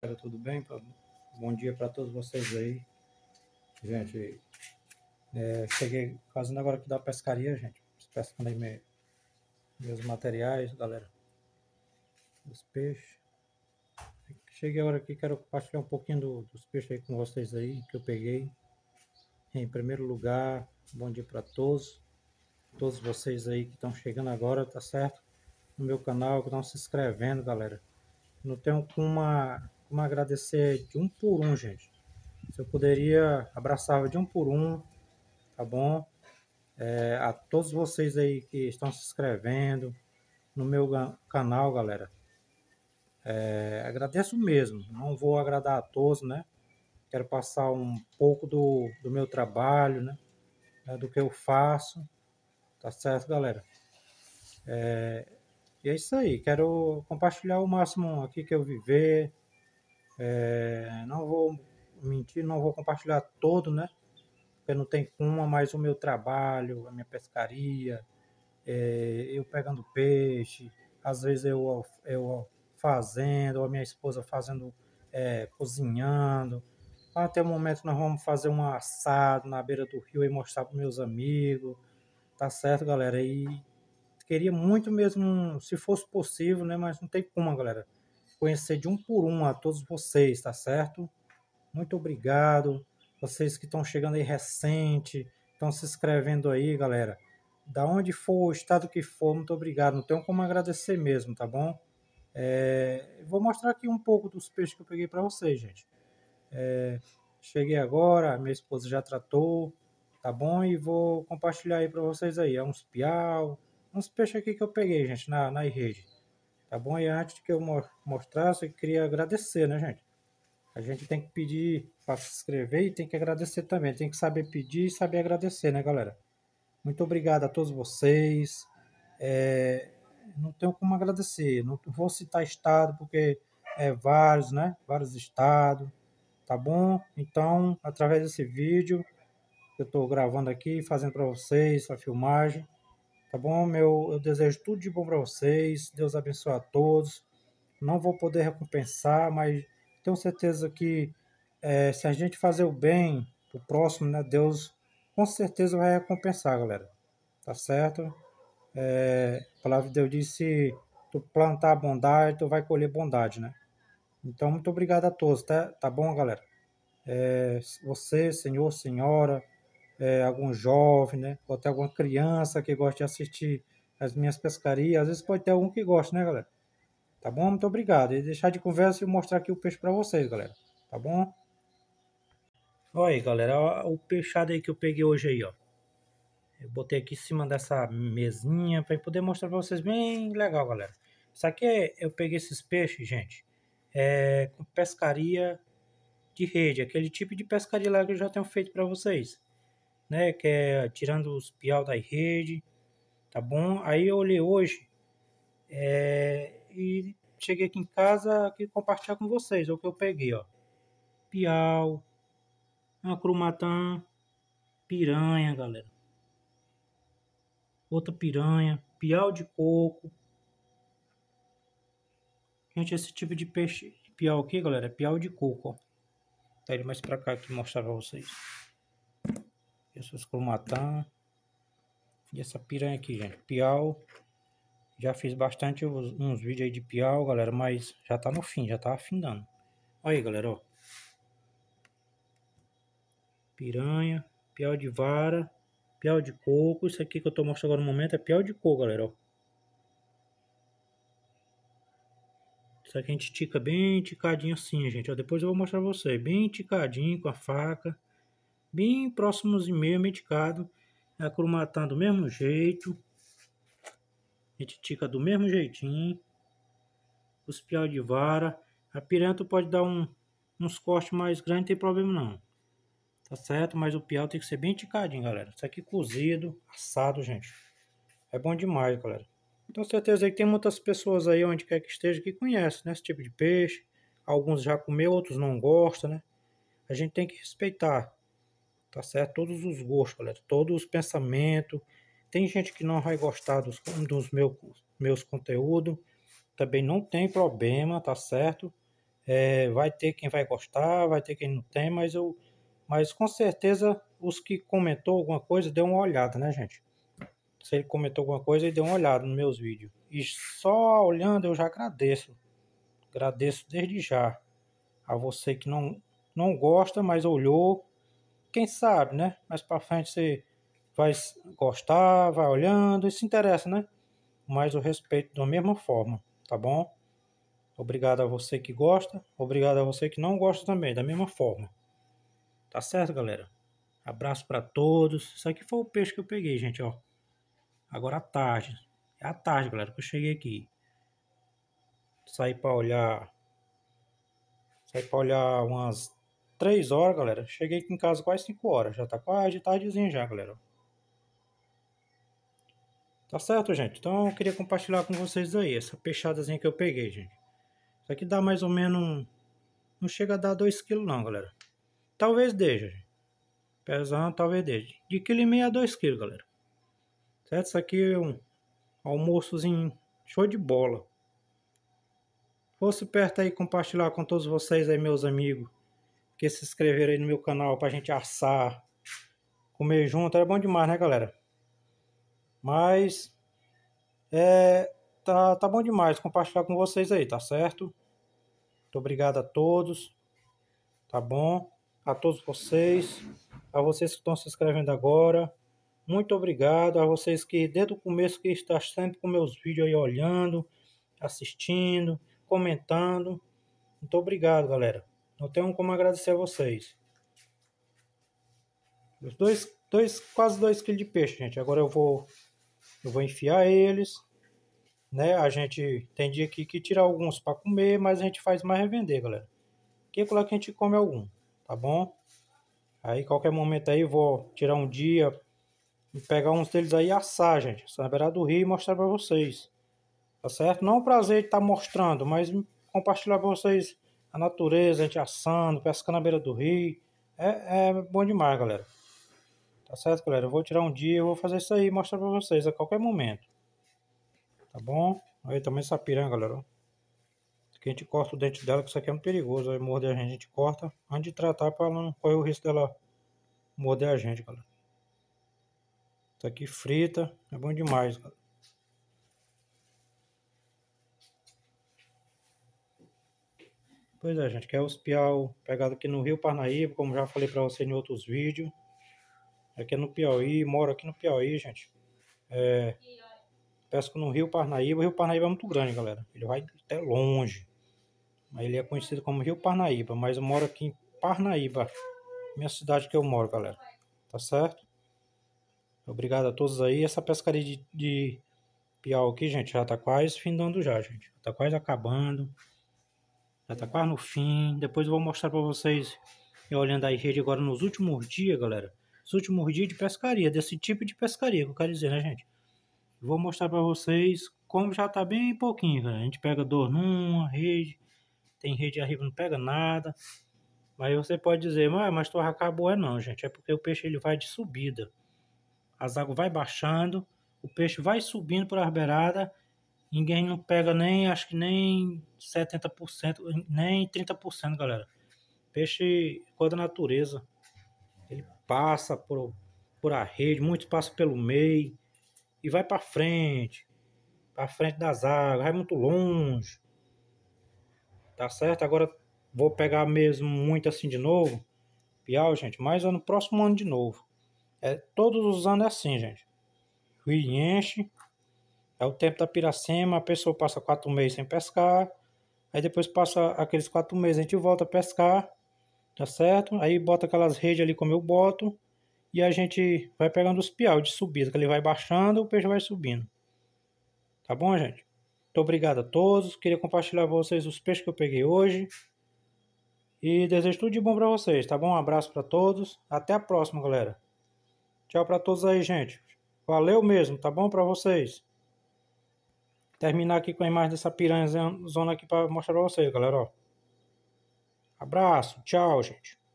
galera, tudo bem? Bom dia para todos vocês aí. Gente, é, cheguei fazendo agora aqui da pescaria, gente. Pescando aí meus materiais, galera. Dos peixes. Cheguei agora aqui, quero compartilhar um pouquinho do, dos peixes aí com vocês aí, que eu peguei. Em primeiro lugar, bom dia para todos. Todos vocês aí que estão chegando agora, tá certo? No meu canal, que estão se inscrevendo, galera. Não tenho uma como agradecer de um por um, gente. Se eu poderia abraçar de um por um, tá bom? É, a todos vocês aí que estão se inscrevendo no meu canal, galera. É, agradeço mesmo. Não vou agradar a todos, né? Quero passar um pouco do, do meu trabalho, né? É, do que eu faço. Tá certo, galera? É, e é isso aí. Quero compartilhar o máximo aqui que eu viver, é, não vou mentir, não vou compartilhar todo, né? Porque não tem como, mas o meu trabalho, a minha pescaria, é, eu pegando peixe, às vezes eu, eu fazendo, a minha esposa fazendo, é, cozinhando. Até o momento nós vamos fazer um assado na beira do rio e mostrar para meus amigos. Tá certo, galera? E queria muito mesmo, se fosse possível, né? Mas não tem como, galera conhecer de um por um a todos vocês, tá certo? Muito obrigado. Vocês que estão chegando aí recente, estão se inscrevendo aí, galera. Da onde for, o estado que for, muito obrigado. Não tenho como agradecer mesmo, tá bom? É, vou mostrar aqui um pouco dos peixes que eu peguei para vocês, gente. É, cheguei agora, minha esposa já tratou, tá bom? E vou compartilhar aí para vocês aí. É uns piau, uns peixes aqui que eu peguei, gente, na, na rede. Tá bom? E antes que eu mostrar eu queria agradecer, né, gente? A gente tem que pedir para se inscrever e tem que agradecer também. Tem que saber pedir e saber agradecer, né, galera? Muito obrigado a todos vocês. É, não tenho como agradecer. Não vou citar estado, porque é vários, né? Vários estados. Tá bom? Então, através desse vídeo, eu estou gravando aqui, fazendo para vocês a filmagem Tá bom? Meu, eu desejo tudo de bom para vocês. Deus abençoe a todos. Não vou poder recompensar, mas tenho certeza que é, se a gente fazer o bem pro próximo, né, Deus com certeza vai recompensar, galera. Tá certo? É, a palavra de Deus disse: tu plantar bondade, tu vai colher bondade, né? Então, muito obrigado a todos, tá, tá bom, galera? É, você, senhor, senhora é, algum jovem, né? Ou até alguma criança que gosta de assistir as minhas pescarias. Às vezes pode ter algum que gosta, né, galera? Tá bom? Muito obrigado. E deixar de conversa e mostrar aqui o peixe para vocês, galera. Tá bom? Olha aí, galera. O peixado aí que eu peguei hoje aí, ó. Eu botei aqui em cima dessa mesinha para poder mostrar para vocês bem legal, galera. Isso aqui é, eu peguei esses peixes, gente, é, com pescaria de rede, aquele tipo de pescaria lá que eu já tenho feito para vocês né? Que é tirando os piau da rede, tá bom? Aí eu olhei hoje é, e cheguei aqui em casa e compartilhar com vocês é o que eu peguei, ó. Piau, acrumatã, piranha, galera. Outra piranha, piau de coco. Gente, esse tipo de peixe piau aqui, galera, é piau de coco, ó. Tá ele mais pra cá que mostrar pra vocês. Pessoas Cromatã. E essa piranha aqui, gente. Piau. Já fiz bastante uns vídeos aí de piau, galera. Mas já tá no fim, já tá afindando. Olha aí, galera, ó. Piranha. Piau de vara. Piau de coco. Isso aqui que eu tô mostrando agora no momento é piau de coco, galera, ó. Isso aqui a gente tica bem ticadinho assim, gente. Ó, depois eu vou mostrar pra vocês. Bem ticadinho com a faca bem próximos e meio medicado. A cromatan tá do mesmo jeito. A gente tica do mesmo jeitinho. Os piau de vara. A piranha pode dar um, uns cortes mais grandes, não tem problema não. Tá certo? Mas o piau tem que ser bem ticadinho, galera. Isso aqui cozido, assado, gente. É bom demais, galera. Então certeza que tem muitas pessoas aí onde quer que esteja que conhece, né, esse tipo de peixe. Alguns já comeu, outros não gostam, né? A gente tem que respeitar tá certo? Todos os gostos, galera, todos os pensamentos. Tem gente que não vai gostar dos, dos meu, meus conteúdos, também não tem problema, tá certo? É, vai ter quem vai gostar, vai ter quem não tem, mas eu, mas com certeza os que comentou alguma coisa deu uma olhada, né, gente? Se ele comentou alguma coisa, ele deu uma olhada nos meus vídeos. E só olhando eu já agradeço, agradeço desde já a você que não não gosta, mas olhou quem sabe, né? Mais para frente você vai gostar, vai olhando e se interessa, né? Mas o respeito da mesma forma, tá bom? Obrigado a você que gosta, obrigado a você que não gosta também, da mesma forma. Tá certo, galera? Abraço para todos. Isso aqui foi o peixe que eu peguei, gente, ó. Agora à tarde. É à tarde, galera, que eu cheguei aqui. Saí para olhar. Saí para olhar umas Três horas, galera. Cheguei aqui em casa quase cinco horas. Já tá quase tardezinho já, galera. Tá certo, gente? Então eu queria compartilhar com vocês aí essa peixadazinha que eu peguei, gente. Isso aqui dá mais ou menos... Não chega a dar 2 kg não, galera. Talvez deixe, gente. Pesando, talvez deixe. De quilo e meio a 2 kg, galera. Certo? Isso aqui é um almoçozinho show de bola. Fosse perto aí compartilhar com todos vocês aí, meus amigos que se inscreveram aí no meu canal pra gente assar, comer junto. Era bom demais, né, galera? Mas é, tá, tá bom demais compartilhar com vocês aí, tá certo? Muito obrigado a todos, tá bom? A todos vocês, a vocês que estão se inscrevendo agora, muito obrigado a vocês que desde o começo que estão sempre com meus vídeos aí olhando, assistindo, comentando. Muito obrigado, galera. Não tenho como agradecer a vocês. Os dois, dois, quase dois kg de peixe, gente. Agora eu vou, eu vou enfiar eles. Né? A gente tem dia aqui que tirar alguns para comer, mas a gente faz mais revender, é galera. Que coloque é que a gente come algum, tá bom? Aí qualquer momento aí vou tirar um dia e pegar uns deles aí e assar, gente. Só na beira do rio e mostrar para vocês. Tá certo? Não é um prazer estar mostrando, mas compartilhar para vocês a natureza, a gente assando, pescando na beira do rio. É, é bom demais, galera. Tá certo, galera? Eu vou tirar um dia, eu vou fazer isso aí e mostrar pra vocês a qualquer momento. Tá bom? Aí também essa piranha, galera. Que a gente corta o dente dela, que isso aqui é muito perigoso. Aí morder a gente, a gente corta antes de tratar pra não correr o risco dela morder a gente, galera. Isso aqui frita, é bom demais, galera. Pois é, gente, que é os piau pegado aqui no Rio Parnaíba, como já falei para você em outros vídeos. É aqui é no Piauí, moro aqui no Piauí, gente. É, pesco no Rio Parnaíba. O Rio Parnaíba é muito grande, galera. Ele vai até longe. Mas ele é conhecido como Rio Parnaíba, mas eu moro aqui em Parnaíba. Minha cidade que eu moro, galera. Tá certo? Obrigado a todos aí. Essa pescaria de, de piau aqui, gente, já tá quase findando já, gente. Tá quase acabando. Já tá quase no fim. Depois eu vou mostrar para vocês eu é, olhando a rede agora nos últimos dias, galera. Nos últimos dias de pescaria, desse tipo de pescaria que eu quero dizer, né, gente? Vou mostrar para vocês como já tá bem pouquinho, galera. A gente pega dor numa rede, tem rede arriba não pega nada. Mas você pode dizer, mas, ah, mas tu acabou é não, gente. É porque o peixe ele vai de subida. As águas vai baixando, o peixe vai subindo para as beiradas. Ninguém não pega nem, acho que nem 70%, nem 30%, galera. Peixe, é coisa da natureza. Ele passa por, por a rede, muitos passam pelo meio e vai para frente, para frente das águas, vai muito longe. Tá certo? Agora vou pegar mesmo muito assim de novo. Piau, gente, mas é no próximo ano de novo. É, todos os anos é assim, gente. Rio enche, é o tempo da piracema, a pessoa passa quatro meses sem pescar, aí depois passa aqueles quatro meses, a gente volta a pescar, tá certo? Aí bota aquelas redes ali como eu boto, e a gente vai pegando os piau de subida, que ele vai baixando, o peixe vai subindo. Tá bom, gente? Muito obrigado a todos, queria compartilhar com vocês os peixes que eu peguei hoje. E desejo tudo de bom para vocês, tá bom? Um abraço para todos. Até a próxima, galera. Tchau para todos aí, gente. Valeu mesmo, tá bom para vocês? terminar aqui com a imagem dessa piranha zona aqui para mostrar para vocês, galera. Ó. Abraço, tchau, gente.